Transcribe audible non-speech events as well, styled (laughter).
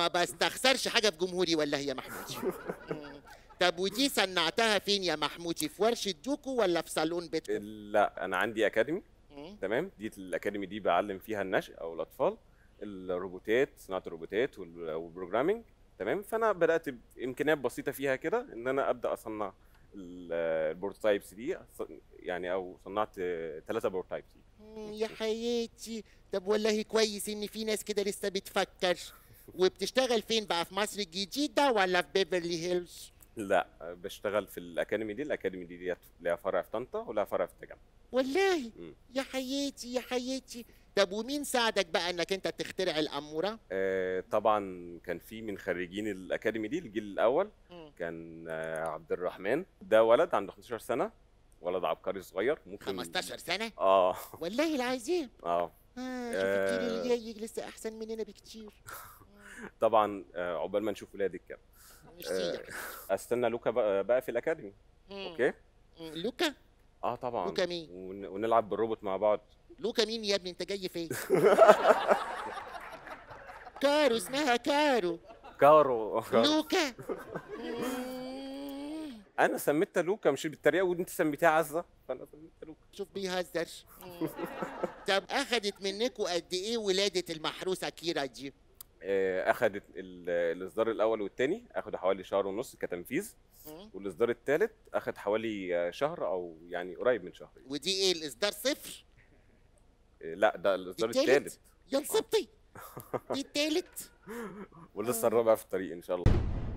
ما بستخسرش حاجه في جمهوري ولا هي محمودي (laughs) طب ودي صنعتها فين يا محمودي في ورشه دوكو ولا في صالون بيتكم لا انا عندي اكاديمي تمام دي الاكاديمي دي بعلم فيها النشء او الاطفال الروبوتات صناعه الروبوتات والبروجرامينج تمام فانا بدات بامكانيات بسيطه فيها كده ان انا ابدا اصنع البروتوتايبس دي يعني او صنعت ثلاثه بروتوتايبس يا حياتي طب والله كويس ان في ناس كده لسه بتفكر وبتشتغل فين بقى في مصر الجديده ولا في بيفرلي هيلز؟ لا بشتغل في الاكاديمي دي الاكاديمي دي, دي ليها فرع في طنطا ولها فرع في التجمع والله م. يا حياتي يا حياتي طب ومين ساعدك بقى انك انت تخترع الاموره؟ آه طبعا كان في من خريجين الاكاديمي دي الجيل الاول م. كان آه عبد الرحمن ده ولد عنده 15 سنه ولد عبقري صغير ممكن 15 سنه؟ اه والله العظيم اه اه شوف الجيل اللي آه. جاي لسه احسن مننا بكتير (laughs) طبعا آه، عقبال ما نشوف ولادك كده آه، استنى لوكا بقى في الاكاديمي اوكي لوكا اه طبعا لوكا مين ونلعب بالروبوت مع بعض لوكا مين يا ابني انت جاي فين (laughs) كارو اسمها كارو كارو لوكا (laughs) انا سميتها لوكا مش بالتريقه وانت سميتها عزه فانا سميتها لوكا شوف بيهزر (laughs) طب اخذت منكم قد ايه ولاده المحروسه كيرا دي آه، اخذت الاصدار الاول والثاني اخدوا حوالي شهر ونص كتنفيذ والاصدار الثالث اخذ حوالي شهر او يعني قريب من شهر ودي ايه الاصدار صفر آه، لا ده الاصدار الثالث يا نصيبتي (laughs) دي الثالث ولسه الرابع في الطريق ان شاء الله